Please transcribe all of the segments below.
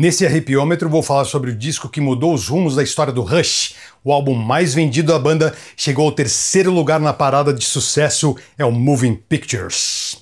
Nesse arrepiômetro vou falar sobre o disco que mudou os rumos da história do Rush. O álbum mais vendido da banda chegou ao terceiro lugar na parada de sucesso, é o Moving Pictures.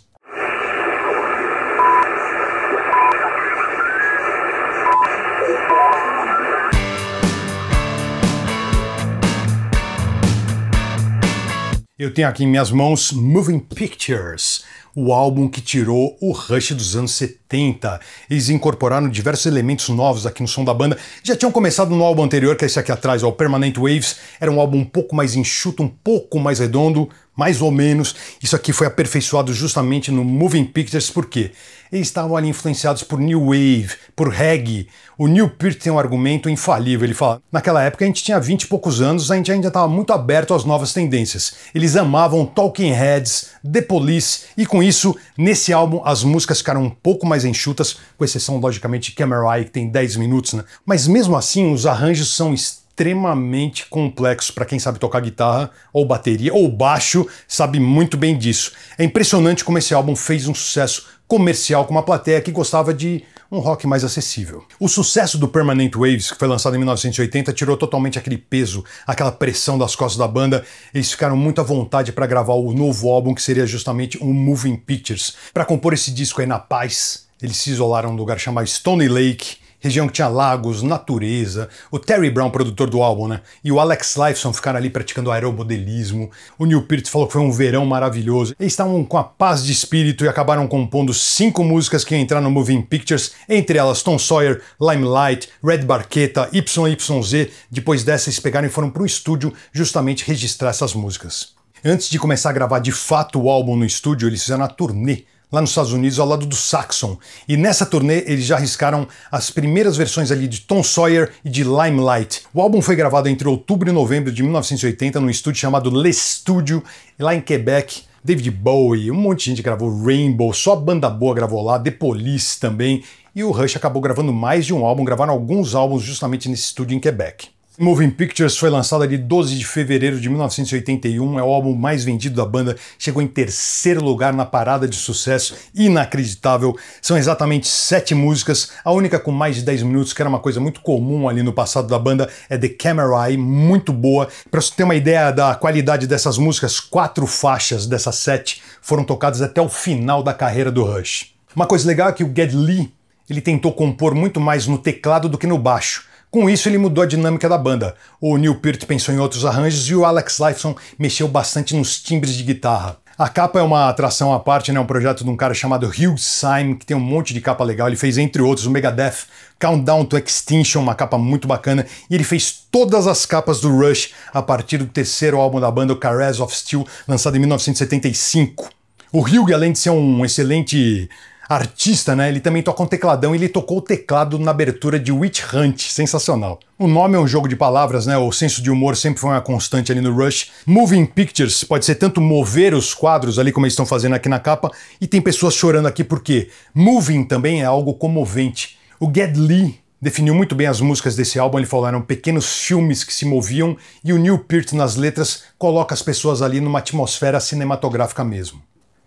Eu tenho aqui em minhas mãos Moving Pictures, o álbum que tirou o Rush dos anos 70. Eles incorporaram diversos elementos novos aqui no som da banda. Já tinham começado no álbum anterior, que é esse aqui atrás, ó, o Permanent Waves. Era um álbum um pouco mais enxuto, um pouco mais redondo, mais ou menos. Isso aqui foi aperfeiçoado justamente no Moving Pictures, porque eles estavam ali influenciados por New Wave, por reggae. O Neil Peart tem um argumento infalível. Ele fala: naquela época a gente tinha 20 e poucos anos, a gente ainda estava muito aberto às novas tendências. Eles amavam Talking Heads, The Police, e com isso, nesse álbum, as músicas ficaram um pouco mais enxutas, com exceção, logicamente, de Camera Eye, que tem 10 minutos, né? Mas mesmo assim, os arranjos são extremamente extremamente complexo para quem sabe tocar guitarra ou bateria ou baixo, sabe muito bem disso. É impressionante como esse álbum fez um sucesso comercial com uma plateia que gostava de um rock mais acessível. O sucesso do Permanent Waves, que foi lançado em 1980, tirou totalmente aquele peso, aquela pressão das costas da banda. Eles ficaram muito à vontade para gravar o novo álbum, que seria justamente um Moving Pictures. Para compor esse disco aí na paz, eles se isolaram num lugar chamado Stony Lake região que tinha lagos, natureza. O Terry Brown, produtor do álbum, né? E o Alex Lifeson ficaram ali praticando aeromodelismo. O Neil Peart falou que foi um verão maravilhoso. Eles estavam com a paz de espírito e acabaram compondo cinco músicas que entraram no Moving Pictures, entre elas Tom Sawyer, Limelight, Red Barqueta, YYZ. Depois dessa, eles pegaram e foram para o estúdio justamente registrar essas músicas. Antes de começar a gravar de fato o álbum no estúdio, eles fizeram a turnê lá nos Estados Unidos, ao lado do Saxon. E nessa turnê eles já arriscaram as primeiras versões ali de Tom Sawyer e de Limelight. O álbum foi gravado entre outubro e novembro de 1980 num estúdio chamado Le Studio, lá em Quebec. David Bowie, um monte de gente gravou Rainbow, só a banda boa gravou lá, The Police também, e o Rush acabou gravando mais de um álbum, gravaram alguns álbuns justamente nesse estúdio em Quebec. Moving Pictures foi lançado ali 12 de fevereiro de 1981, é o álbum mais vendido da banda, chegou em terceiro lugar na parada de sucesso, inacreditável. São exatamente sete músicas, a única com mais de 10 minutos, que era uma coisa muito comum ali no passado da banda, é The Camera Eye, muito boa. Para você ter uma ideia da qualidade dessas músicas, quatro faixas dessas sete foram tocadas até o final da carreira do Rush. Uma coisa legal é que o Geddy Lee ele tentou compor muito mais no teclado do que no baixo com isso, ele mudou a dinâmica da banda. O Neil Peart pensou em outros arranjos e o Alex Lifeson mexeu bastante nos timbres de guitarra. A capa é uma atração à parte, né? um projeto de um cara chamado Hugh Syme, que tem um monte de capa legal. Ele fez, entre outros, o Megadeth, Countdown to Extinction, uma capa muito bacana, e ele fez todas as capas do Rush a partir do terceiro álbum da banda, o Caress of Steel, lançado em 1975. O Hugh, além de ser um excelente artista, né? Ele também toca um tecladão e ele tocou o teclado na abertura de Witch Hunt, sensacional. O nome é um jogo de palavras, né? O senso de humor sempre foi uma constante ali no Rush. Moving Pictures pode ser tanto mover os quadros ali como eles estão fazendo aqui na capa, e tem pessoas chorando aqui porque moving também é algo comovente. O Ged Lee definiu muito bem as músicas desse álbum, ele falou eram pequenos filmes que se moviam e o Neil Peart nas letras coloca as pessoas ali numa atmosfera cinematográfica mesmo.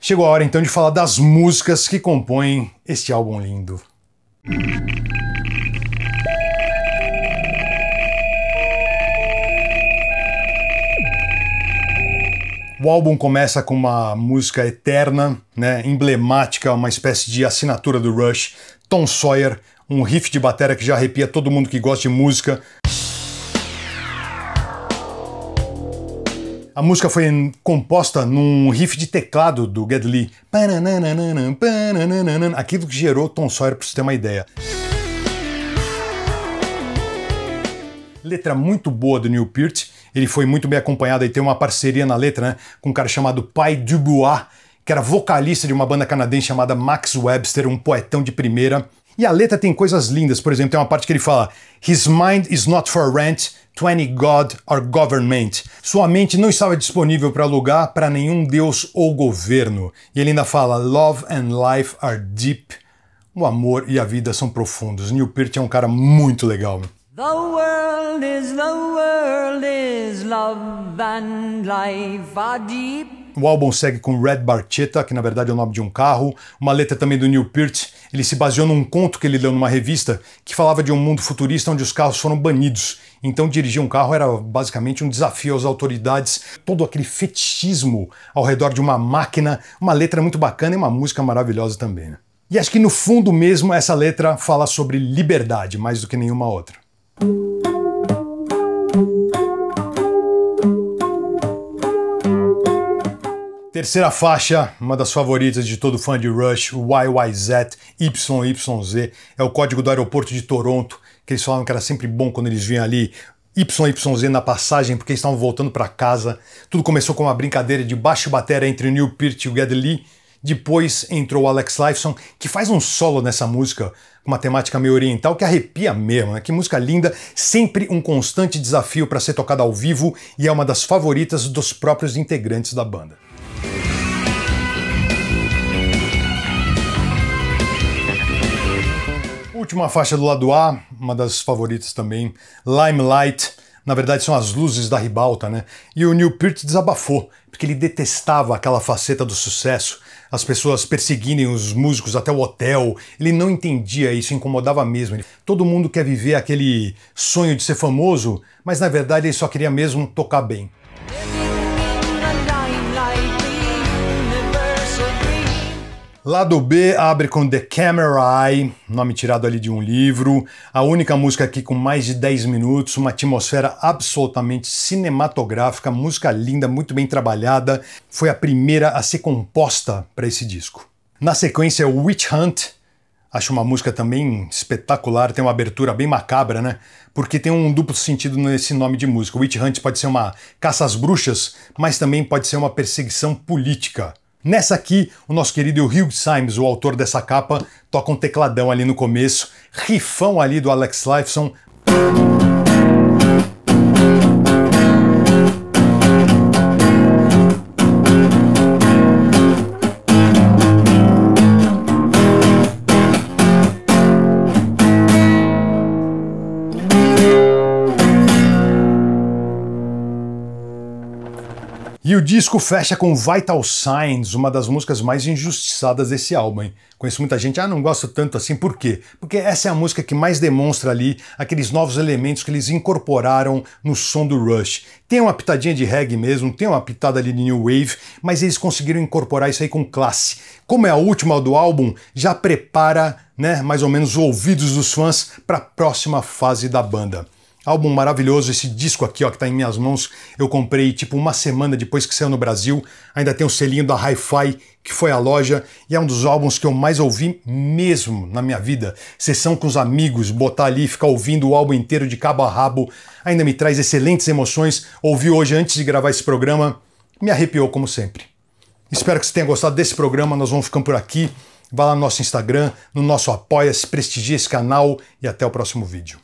Chegou a hora então de falar das músicas que compõem este álbum lindo. O álbum começa com uma música eterna, né, emblemática, uma espécie de assinatura do Rush, Tom Sawyer, um riff de bateria que já arrepia todo mundo que gosta de música, A música foi composta num riff de teclado do Geddy Lee, aquilo que gerou Tom Sawyer para você ter uma ideia. Letra muito boa do Neil Peart, ele foi muito bem acompanhado e tem uma parceria na letra né, com um cara chamado Pai Dubois, que era vocalista de uma banda canadense chamada Max Webster, um poetão de primeira. E a letra tem coisas lindas, por exemplo, tem uma parte que ele fala: His mind is not for rent to any god or government. Sua mente não estava disponível para alugar para nenhum deus ou governo. E ele ainda fala: Love and life are deep. O amor e a vida são profundos. Neil Peart é um cara muito legal. The world is the world is love and life are deep. O álbum segue com Red Barchetta, que na verdade é o nome de um carro, uma letra também do Neil Peart. Ele se baseou num conto que ele leu numa revista que falava de um mundo futurista onde os carros foram banidos. Então dirigir um carro era basicamente um desafio às autoridades, todo aquele fetichismo ao redor de uma máquina, uma letra muito bacana e uma música maravilhosa também. Né? E acho que no fundo mesmo essa letra fala sobre liberdade mais do que nenhuma outra. Terceira faixa, uma das favoritas de todo fã de Rush, YYZ, YYZ, é o código do aeroporto de Toronto, que eles falavam que era sempre bom quando eles vinham ali YYZ na passagem porque eles estavam voltando para casa. Tudo começou com uma brincadeira de baixo batera entre o Neil Peart e o Geddy Lee. Depois entrou o Alex Lifeson, que faz um solo nessa música, com uma temática meio oriental que arrepia mesmo, né? Que música linda, sempre um constante desafio para ser tocada ao vivo e é uma das favoritas dos próprios integrantes da banda. Última faixa do lado A, uma das favoritas também, Limelight. Na verdade, são as luzes da ribalta, né? E o Neil Peart desabafou, porque ele detestava aquela faceta do sucesso, as pessoas perseguirem os músicos até o hotel. Ele não entendia isso, incomodava mesmo. Todo mundo quer viver aquele sonho de ser famoso, mas na verdade ele só queria mesmo tocar bem. Lado B abre com The Camera Eye, nome tirado ali de um livro, a única música aqui com mais de 10 minutos, uma atmosfera absolutamente cinematográfica, música linda, muito bem trabalhada, foi a primeira a ser composta para esse disco. Na sequência, Witch Hunt, Acho uma música também espetacular, tem uma abertura bem macabra, né? Porque tem um duplo sentido nesse nome de música. Witch Hunt pode ser uma caça às bruxas, mas também pode ser uma perseguição política. Nessa aqui, o nosso querido Hugh Simes, o autor dessa capa, toca um tecladão ali no começo, rifão ali do Alex Lifeson. E o disco fecha com Vital Signs, uma das músicas mais injustiçadas desse álbum. Hein? Conheço muita gente, ah, não gosto tanto assim, por quê? Porque essa é a música que mais demonstra ali aqueles novos elementos que eles incorporaram no som do Rush. Tem uma pitadinha de reggae mesmo, tem uma pitada ali de new wave, mas eles conseguiram incorporar isso aí com classe. Como é a última do álbum, já prepara, né, mais ou menos os ouvidos dos fãs para a próxima fase da banda. Álbum maravilhoso, esse disco aqui ó, que está em minhas mãos, eu comprei tipo uma semana depois que saiu no Brasil. Ainda tem o selinho da Hi-Fi, que foi a loja, e é um dos álbuns que eu mais ouvi mesmo na minha vida. Sessão com os amigos, botar ali, ficar ouvindo o álbum inteiro de cabo a rabo, ainda me traz excelentes emoções. Ouvi hoje antes de gravar esse programa, me arrepiou como sempre. Espero que você tenha gostado desse programa, nós vamos ficando por aqui. Vá lá no nosso Instagram, no nosso Apoia-se, prestigia esse canal e até o próximo vídeo.